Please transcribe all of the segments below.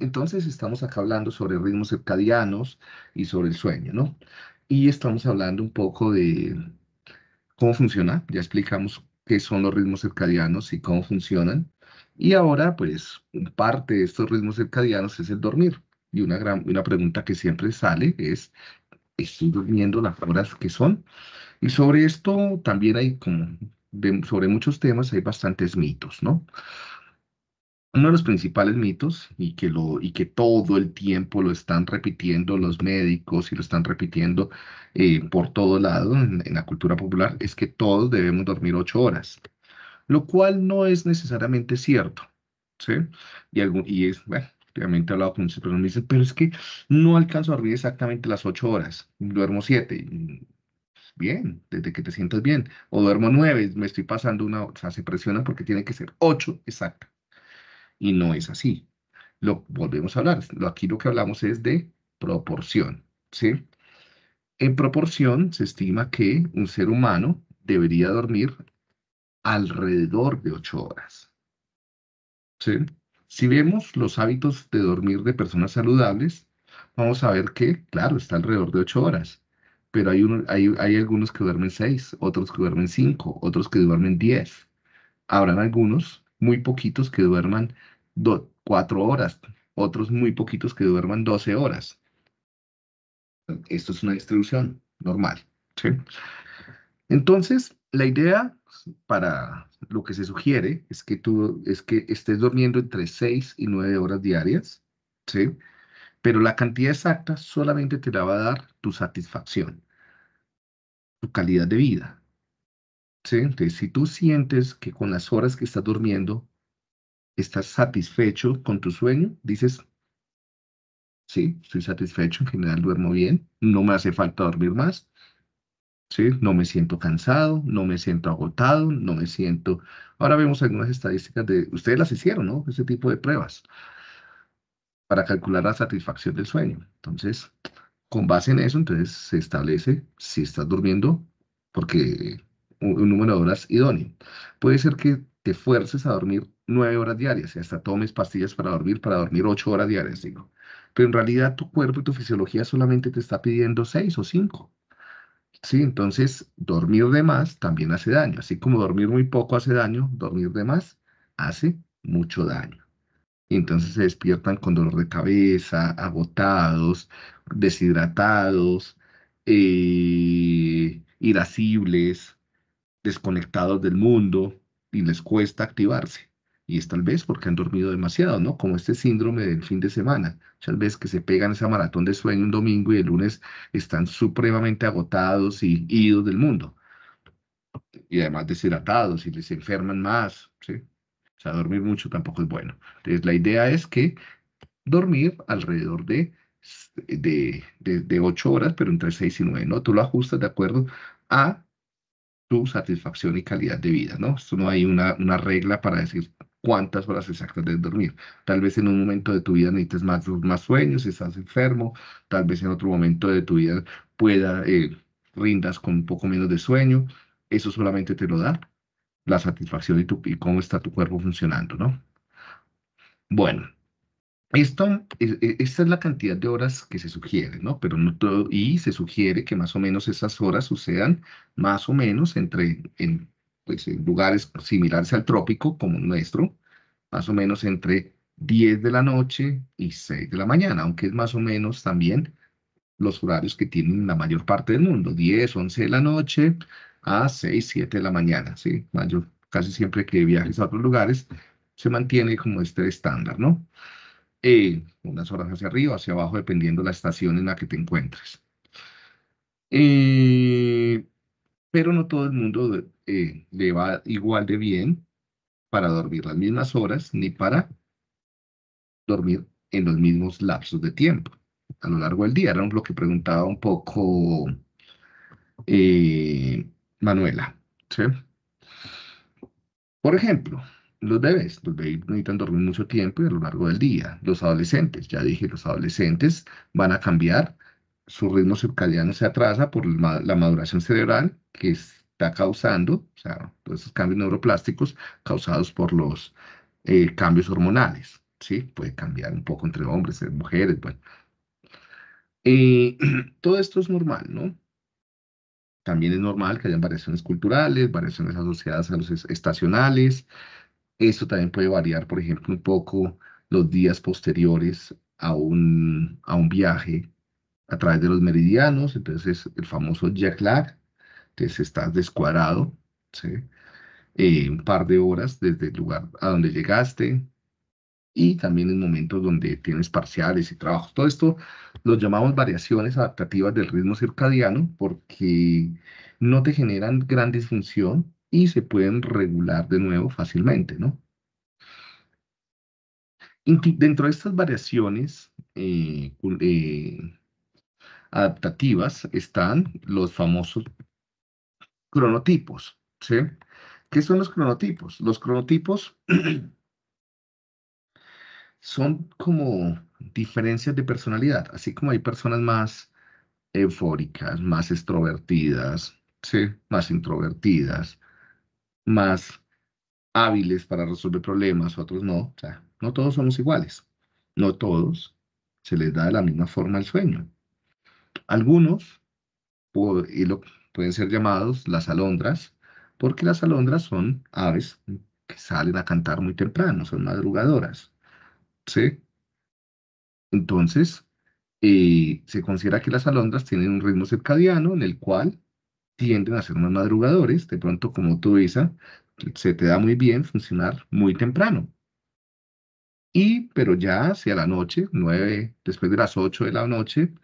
Entonces estamos acá hablando sobre ritmos circadianos y sobre el sueño, ¿no? Y estamos hablando un poco de cómo funciona. Ya explicamos qué son los ritmos circadianos y cómo funcionan. Y ahora, pues, parte de estos ritmos circadianos es el dormir. Y una, gran, una pregunta que siempre sale es, ¿estoy durmiendo las horas que son? Y sobre esto también hay, como sobre muchos temas, hay bastantes mitos, ¿no? uno de los principales mitos y que, todo el tiempo lo están repitiendo los médicos y lo están repitiendo eh, por todo lado en, la cultura popular es que todos debemos dormir ocho horas, lo cual no es necesariamente cierto. Y, es, bueno, obviamente he hablado con muchos, personas, me dicen, pero es que no alcanzo a dormir exactamente las ocho horas, duermo siete. Bien, desde que te sientas bien. O duermo nueve, me estoy pasando una, o sea, se presiona porque tiene que ser ocho exacto y no es así. Lo volvemos a hablar. Aquí lo que hablamos es de proporción. ¿sí? En proporción se estima que un ser humano debería dormir alrededor de ocho horas. Si vemos los hábitos de dormir de personas saludables, vamos a ver que, claro, está alrededor de ocho horas, pero hay, hay, algunos que duermen seis, otros que duermen cinco, otros que duermen diez. Habrán algunos muy poquitos que duerman cuatro horas, otros muy poquitos que duerman 12 horas. Esto es una distribución normal. Entonces, la idea para lo que se sugiere es que tú es que estés durmiendo entre seis y nueve horas diarias, Pero la cantidad exacta solamente te la va a dar tu satisfacción, tu calidad de vida, entonces, si tú sientes que con las horas que estás durmiendo estás satisfecho con tu sueño, dices, sí, estoy satisfecho, en general duermo bien, no me hace falta dormir más, ¿sí? No me siento cansado, no me siento agotado, no me siento... Ahora vemos algunas estadísticas de... Ustedes las hicieron, ¿no? Ese tipo de pruebas para calcular la satisfacción del sueño. Entonces, con base en eso, entonces se establece si estás durmiendo, porque un número de horas idóneo. Puede ser que te fuerces a dormir nueve horas diarias y hasta tomes pastillas para dormir, para dormir ocho horas diarias, digo. Pero en realidad tu cuerpo y tu fisiología solamente te está pidiendo seis o cinco. Sí, entonces dormir de más también hace daño. Así como dormir muy poco hace daño, dormir de más hace mucho daño. entonces se despiertan con dolor de cabeza, agotados, deshidratados, eh, irascibles, desconectados del mundo y les cuesta activarse. Y es tal vez porque han dormido demasiado, ¿no? Como este síndrome del fin de semana. Tal vez que se pegan esa maratón de sueño un domingo y el lunes están supremamente agotados y idos del mundo. Y además deshidratados y les enferman más, ¿sí? O sea, dormir mucho tampoco es bueno. Entonces, la idea es que dormir alrededor de de, de, de, horas, pero entre seis y nueve, ¿no? Tú lo ajustas de acuerdo a tu satisfacción y calidad de vida, ¿no? Esto no hay una, una regla para decir cuántas horas exactas de dormir. Tal vez en un momento de tu vida necesites más, más sueños, si estás enfermo, tal vez en otro momento de tu vida pueda, eh, rindas con un poco menos de sueño. Eso solamente te lo da la satisfacción y, tu, y cómo está tu cuerpo funcionando, ¿no? Bueno, esto, e, e, esta es la cantidad de horas que se sugiere, ¿no? Pero no todo, y se sugiere que más o menos esas horas sucedan más o menos entre, en, pues, en lugares similares al trópico como nuestro, más o menos entre 10 de la noche y 6 de la mañana, aunque es más o menos también los horarios que tienen la mayor parte del mundo, 10, 11 de la noche a 6, 7 de la mañana, ¿sí? Yo casi siempre que viajes a otros lugares se mantiene como este estándar, ¿no? Eh, unas horas hacia arriba, hacia abajo, dependiendo la estación en la que te encuentres. Eh, pero no todo el mundo eh, le va igual de bien para dormir las mismas horas ni para dormir en los mismos lapsos de tiempo a lo largo del día. Era lo que preguntaba un poco Manuela. Por ejemplo, los bebés. Los bebés necesitan dormir mucho tiempo y a lo largo del día. Los adolescentes, ya dije, los adolescentes van a cambiar. Su ritmo circadiano se atrasa por la maduración cerebral que está causando, o sea, todos esos cambios neuroplásticos causados por los eh, cambios hormonales. Sí, puede cambiar un poco entre hombres, y mujeres, bueno. todo esto es normal, ¿no? También es normal que hayan variaciones culturales, variaciones asociadas a los estacionales, esto también puede variar, por ejemplo, un poco los días posteriores a un, a un viaje a través de los meridianos, entonces el famoso jet lag, entonces estás descuadrado, ¿sí? Eh, un par de horas desde el lugar a donde llegaste y también en momentos donde tienes parciales y trabajos. Todo esto lo llamamos variaciones adaptativas del ritmo circadiano porque no te generan gran disfunción, y se pueden regular de nuevo fácilmente, ¿no? Dentro de estas variaciones eh, eh, adaptativas están los famosos cronotipos, ¿sí? ¿Qué son los cronotipos? Los cronotipos son como diferencias de personalidad, así como hay personas más eufóricas, más extrovertidas, ¿sí? más introvertidas, más hábiles para resolver problemas, otros no. O sea, no todos somos iguales. No todos se les da de la misma forma el sueño. Algunos pueden ser llamados las alondras, porque las alondras son aves que salen a cantar muy temprano, son madrugadoras. ¿Sí? Entonces, eh, se considera que las alondras tienen un ritmo circadiano en el cual tienden a ser más madrugadores, de pronto como tú, Isa, se te da muy bien funcionar muy temprano. Y, pero ya hacia la noche, nueve, después de las ocho de la noche,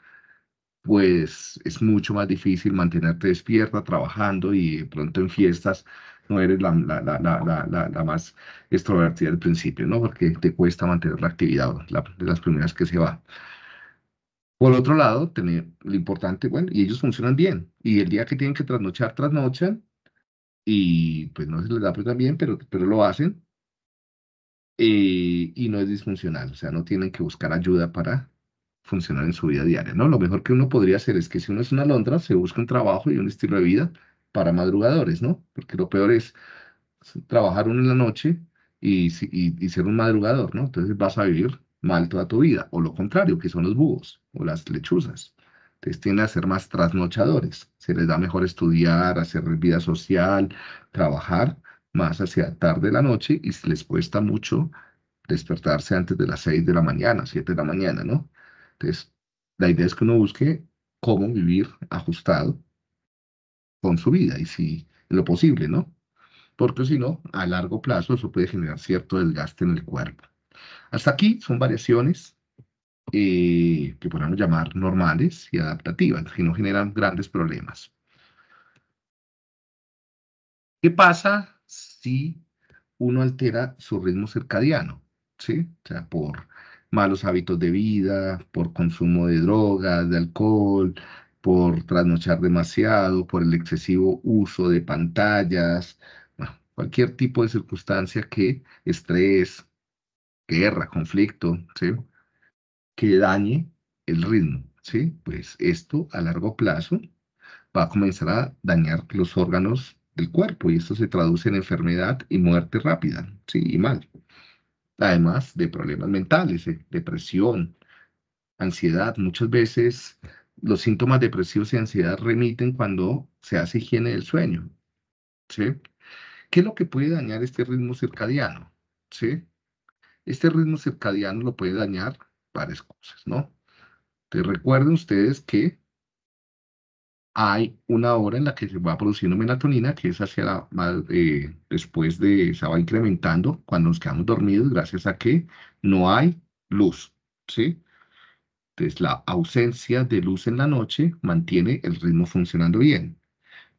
pues es mucho más difícil mantenerte despierta trabajando y de pronto en fiestas no eres la, la, la, la más extrovertida al principio, ¿no? Porque te cuesta mantener la actividad de las primeras que se va. Por otro lado, tener lo importante, bueno, y ellos funcionan bien. Y el día que tienen que trasnochar, trasnochan. Y pues no se les da pues bien, pero, pero lo hacen. Eh, y no es disfuncional, o sea, no tienen que buscar ayuda para funcionar en su vida diaria, ¿no? Lo mejor que uno podría hacer es que si uno es una alondra, se busca un trabajo y un estilo de vida para madrugadores, ¿no? Porque lo peor es trabajar uno en la noche y, y, y ser un madrugador, ¿no? Entonces vas a vivir mal toda tu vida, o lo contrario, que son los búhos o las lechuzas. Entonces tienden a ser más trasnochadores, se les da mejor estudiar, hacer vida social, trabajar más hacia tarde de la noche y les cuesta mucho despertarse antes de las 6 de la mañana, 7 de la mañana, ¿no? Entonces, la idea es que uno busque cómo vivir ajustado con su vida y si lo posible, ¿no? Porque si no, a largo plazo eso puede generar cierto desgaste en el cuerpo. Hasta aquí son variaciones eh, que podríamos llamar normales y adaptativas, que no generan grandes problemas. ¿Qué pasa si uno altera su ritmo circadiano? O sea, por malos hábitos de vida, por consumo de drogas, de alcohol, por trasnochar demasiado, por el excesivo uso de pantallas, cualquier tipo de circunstancia que estrés, guerra, conflicto, ¿sí? que dañe el ritmo. ¿sí? Pues esto a largo plazo va a comenzar a dañar los órganos del cuerpo y esto se traduce en enfermedad y muerte rápida ¿sí? y mal. Además de problemas mentales, eh, depresión, ansiedad. Muchas veces los síntomas depresivos y ansiedad remiten cuando se hace higiene del sueño. ¿sí? ¿Qué es lo que puede dañar este ritmo circadiano? ¿Sí? Este ritmo circadiano lo puede dañar varias cosas, ¿no? te recuerden ustedes que hay una hora en la que se va produciendo melatonina, que es hacia la, eh, después de, se va incrementando cuando nos quedamos dormidos gracias a que no hay luz, ¿sí? Entonces la ausencia de luz en la noche mantiene el ritmo funcionando bien,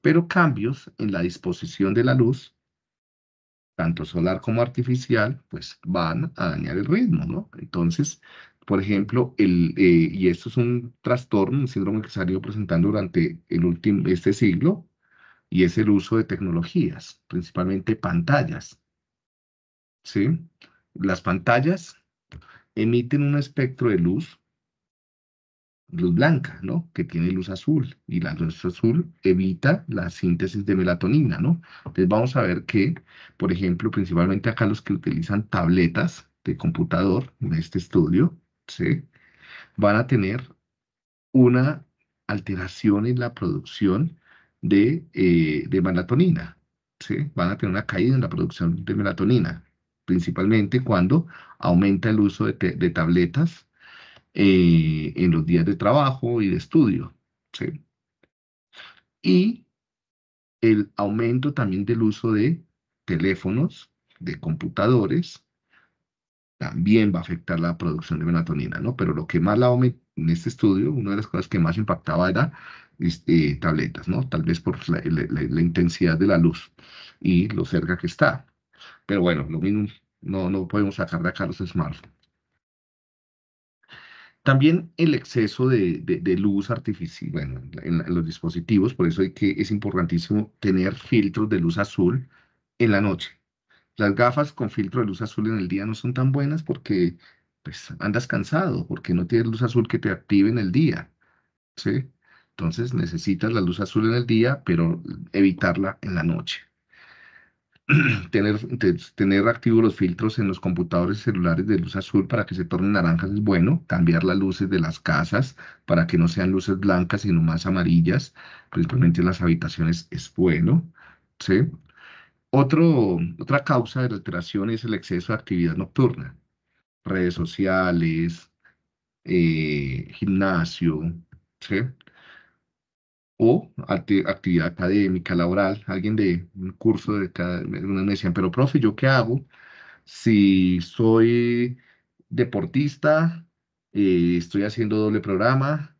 pero cambios en la disposición de la luz tanto solar como artificial, pues van a dañar el ritmo, ¿no? Entonces, por ejemplo, el, eh, y esto es un trastorno, un síndrome que se ha ido presentando durante el último, este siglo, y es el uso de tecnologías, principalmente pantallas. ¿Sí? Las pantallas emiten un espectro de luz luz blanca, ¿no? Que tiene luz azul y la luz azul evita la síntesis de melatonina, ¿no? Entonces vamos a ver que, por ejemplo, principalmente acá los que utilizan tabletas de computador en este estudio, ¿sí? Van a tener una alteración en la producción de, eh, melatonina, ¿sí? Van a tener una caída en la producción de melatonina, principalmente cuando aumenta el uso de tabletas eh, en los días de trabajo y de estudio. ¿sí? Y el aumento también del uso de teléfonos, de computadores, también va a afectar la producción de melatonina, ¿no? Pero lo que más la en este estudio, una de las cosas que más impactaba era este, tabletas, ¿no? Tal vez por la, intensidad de la luz y lo cerca que está. Pero bueno, lo mismo, no, no podemos sacar de acá los smartphones. También el exceso de, luz artificial en, los dispositivos, por eso es que es importantísimo tener filtros de luz azul en la noche. Las gafas con filtro de luz azul en el día no son tan buenas porque pues, andas cansado, porque no tienes luz azul que te active en el día. Entonces necesitas la luz azul en el día, pero evitarla en la noche. tener, tener activos los filtros en los computadores celulares de luz azul para que se tornen naranjas es bueno, cambiar las luces de las casas para que no sean luces blancas sino más amarillas, principalmente en las habitaciones es bueno, ¿sí? otra causa de alteración es el exceso de actividad nocturna, redes sociales, eh, gimnasio, ¿sí? o actividad académica, laboral, alguien de un curso de cada, me pero profe, ¿yo qué hago si soy deportista, eh, estoy haciendo doble programa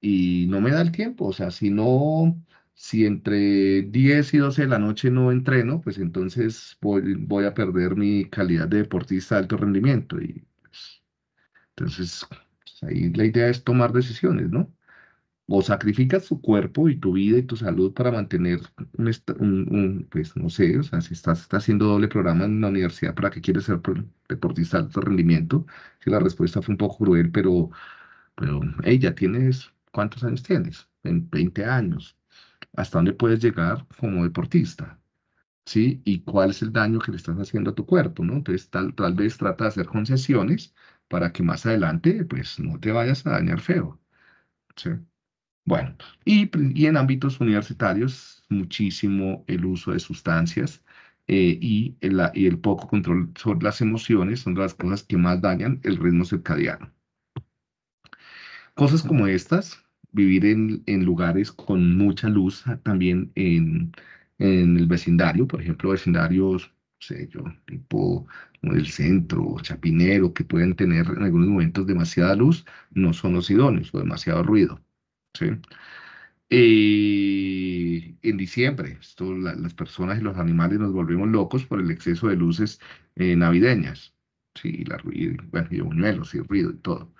y no me da el tiempo? O sea, si no, si entre 10 y 12 de la noche no entreno, pues entonces voy, a perder mi calidad de deportista de alto rendimiento. Y pues, entonces, pues, ahí la idea es tomar decisiones, ¿no? o sacrificas tu cuerpo y tu vida y tu salud para mantener un, pues no sé, o sea, si estás, haciendo doble programa en la universidad para que quieres ser deportista de alto rendimiento, si la respuesta fue un poco cruel, pero, pero, hey, ya tienes, ¿cuántos años tienes? En 20 años. ¿Hasta dónde puedes llegar como deportista? ¿Sí? ¿Y cuál es el daño que le estás haciendo a tu cuerpo, no? Entonces, tal, tal vez trata de hacer concesiones para que más adelante, pues, no te vayas a dañar feo. ¿Sí? Bueno, y, en ámbitos universitarios, muchísimo el uso de sustancias eh, y, el, poco control sobre las emociones son las cosas que más dañan el ritmo circadiano. Cosas como estas, vivir en, lugares con mucha luz, ah, también en, el vecindario, por ejemplo, vecindarios sé yo, tipo el centro, chapinero, que pueden tener en algunos momentos demasiada luz, no son los idóneos o demasiado ruido. ¿sí? Eh, en diciembre, esto, las personas y los animales nos volvemos locos por el exceso de luces eh, navideñas, ¿sí? Y, la, ruido, bueno, y buñuelos ruido y todo.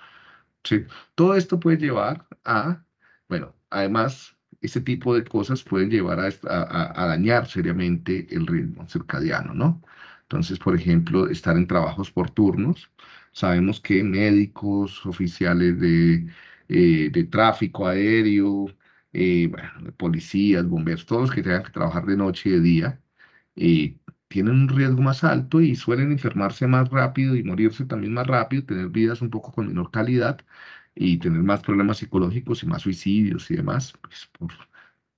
¿sí? Todo esto puede llevar a, bueno, además, este tipo de cosas pueden llevar a, a dañar seriamente el ritmo circadiano, ¿no? Entonces, por ejemplo, estar en trabajos por turnos. Sabemos que médicos, oficiales de eh, de tráfico aéreo, eh, policías, bomberos, todos los que tengan que trabajar de noche y de día, eh, tienen un riesgo más alto y suelen enfermarse más rápido y morirse también más rápido, tener vidas un poco con menor calidad y tener más problemas psicológicos y más suicidios y demás, pues, por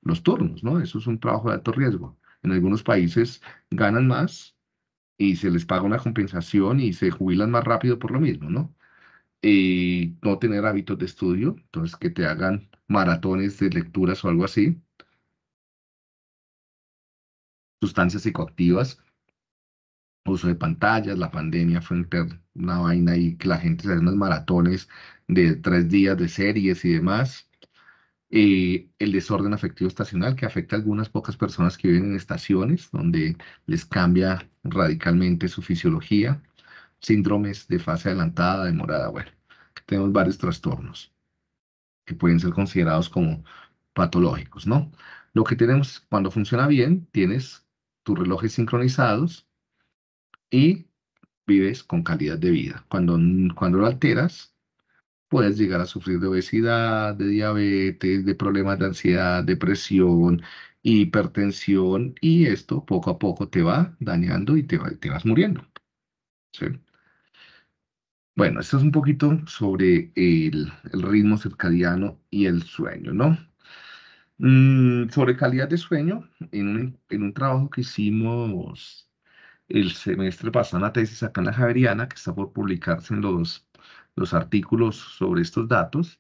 los turnos, ¿no? Eso es un trabajo de alto riesgo. En algunos países ganan más y se les paga una compensación y se jubilan más rápido por lo mismo, ¿no? no tener hábitos de estudio, entonces que te hagan maratones de lecturas o algo así. Sustancias psicoactivas, uso de pantallas, la pandemia fue una vaina y que la gente se hace unos maratones de tres días de series y demás. Eh, el desorden afectivo estacional que afecta a algunas pocas personas que viven en estaciones donde les cambia radicalmente su fisiología síndromes de fase adelantada, demorada, bueno, tenemos varios trastornos que pueden ser considerados como patológicos, ¿no? Lo que tenemos cuando funciona bien, tienes tus relojes sincronizados y vives con calidad de vida. Cuando, cuando lo alteras, puedes llegar a sufrir de obesidad, de diabetes, de problemas de ansiedad, depresión, hipertensión y esto poco a poco te va dañando y te, te vas muriendo. ¿sí? Bueno, esto es un poquito sobre el, ritmo circadiano y el sueño, ¿no? Mm, sobre calidad de sueño, en un, trabajo que hicimos el semestre pasado, la tesis acá en la Javeriana, que está por publicarse en los, los artículos sobre estos datos,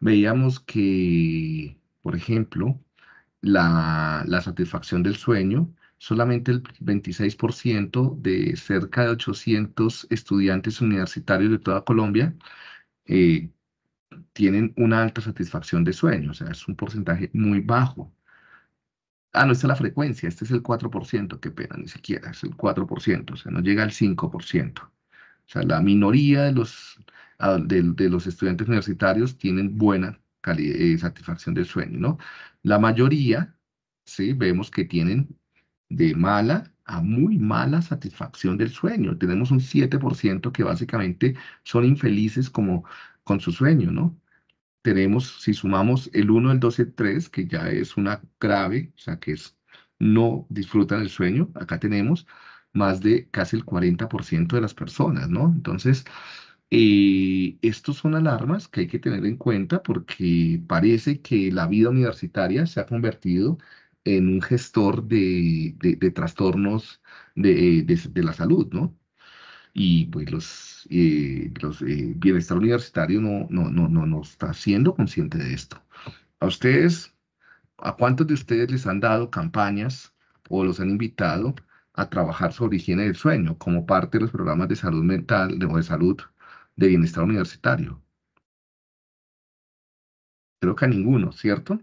veíamos que, por ejemplo, la satisfacción del sueño solamente el 26% de cerca de 800 estudiantes universitarios de toda Colombia eh, tienen una alta satisfacción de sueño, o sea, es un porcentaje muy bajo. Ah, no, está la frecuencia, este es el 4%, qué pena, ni siquiera, es el 4%, o sea, no llega al 5%. O sea, la minoría de los, ah, de, los estudiantes universitarios tienen buena calidad, eh, satisfacción de sueño, ¿no? La mayoría, sí, vemos que tienen de mala a muy mala satisfacción del sueño. Tenemos un 7% que básicamente son infelices como con su sueño, ¿no? Tenemos, si sumamos el 1, el 2 el 3, que ya es una grave, o sea, que es no disfrutan el sueño, acá tenemos más de casi el 40% de las personas, ¿no? Entonces, eh, estos son alarmas que hay que tener en cuenta porque parece que la vida universitaria se ha convertido en un gestor de, trastornos de, la salud, ¿no? Y pues los, eh, eh, bienestar universitario no, no, no, no, no está siendo consciente de esto. A ustedes, ¿a cuántos de ustedes les han dado campañas o los han invitado a trabajar sobre higiene del sueño como parte de los programas de salud mental o de salud de bienestar universitario? Creo que a ninguno, ¿cierto?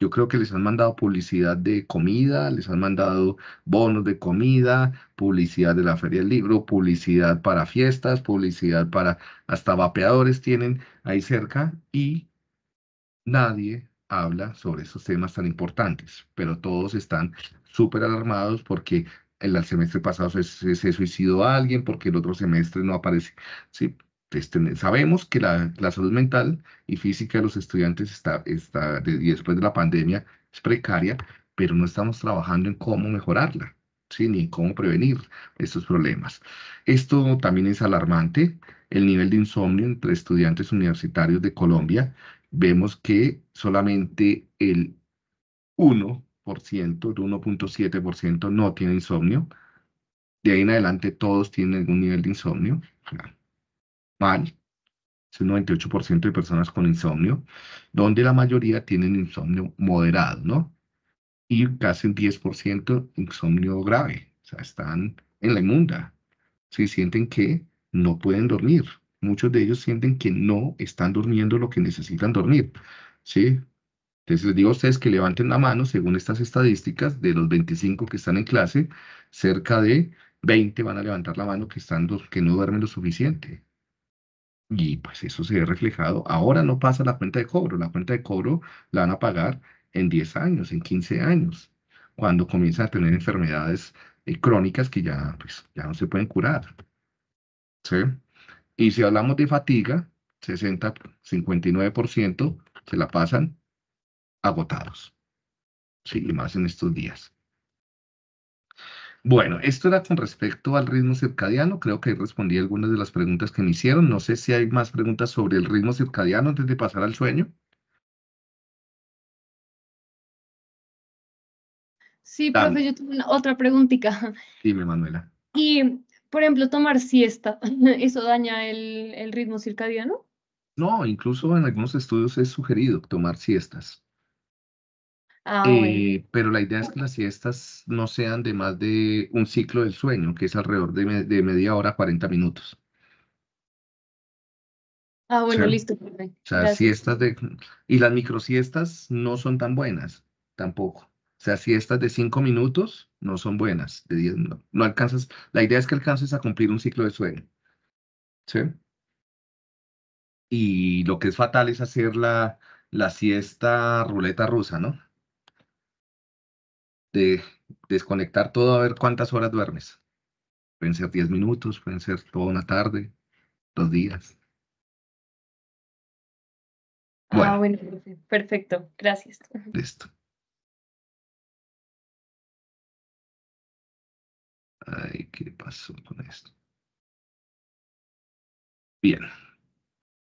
Yo creo que les han mandado publicidad de comida, les han mandado bonos de comida, publicidad de la Feria del Libro, publicidad para fiestas, publicidad para hasta vapeadores tienen ahí cerca y nadie habla sobre esos temas tan importantes, pero todos están súper alarmados porque el, semestre pasado se, se, se, suicidó alguien, porque el otro semestre no aparece. Sí, este, este, sabemos que la, salud mental y física de los estudiantes está, está después de la pandemia es precaria, pero no estamos trabajando en cómo mejorarla, ni en cómo prevenir estos problemas. Esto también es alarmante. El nivel de insomnio entre estudiantes universitarios de Colombia, vemos que solamente el 1%, el 1.7% no tiene insomnio. De ahí en adelante todos tienen un nivel de insomnio mal, es un 98% de personas con insomnio, donde la mayoría tienen insomnio moderado, ¿no? Y casi un 10% insomnio grave, o sea, están en la inmunda, si sienten que no pueden dormir. Muchos de ellos sienten que no están durmiendo lo que necesitan dormir, ¿sí? Entonces les digo a ustedes que levanten la mano, según estas estadísticas, de los 25 que están en clase, cerca de 20 van a levantar la mano que, están, que no duermen lo suficiente. Y pues eso se ve reflejado. Ahora no pasa la cuenta de cobro. La cuenta de cobro la van a pagar en 10 años, en 15 años, cuando comienzan a tener enfermedades eh, crónicas que ya, pues, ya no se pueden curar. ¿Sí? Y si hablamos de fatiga, 60, 59% se la pasan agotados. Sí, y más en estos días. Bueno, esto era con respecto al ritmo circadiano. Creo que ahí respondí algunas de las preguntas que me hicieron. No sé si hay más preguntas sobre el ritmo circadiano antes de pasar al sueño. Sí, yo tengo otra preguntita. Dime, Manuela. Y, por ejemplo, tomar siesta, ¿eso daña el, el ritmo circadiano? No, incluso en algunos estudios es sugerido tomar siestas. Ah, eh, pero la idea es que las siestas no sean de más de un ciclo del sueño, que es alrededor de, de media hora, 40 minutos. Ah, bueno, listo. Perfecto. O sea, siestas de... Y las microsiestas no son tan buenas, tampoco. O sea, siestas de 5 minutos no son buenas, no alcanzas... La idea es que alcances a cumplir un ciclo de sueño. ¿Sí? Y lo que es fatal es hacer la, la siesta ruleta rusa, ¿no? de desconectar todo a ver cuántas horas duermes. Pueden ser 10 minutos, pueden ser toda una tarde, dos días. Ah, bueno, pues perfecto, gracias. Listo. Ay, ¿qué pasó con esto? Bien.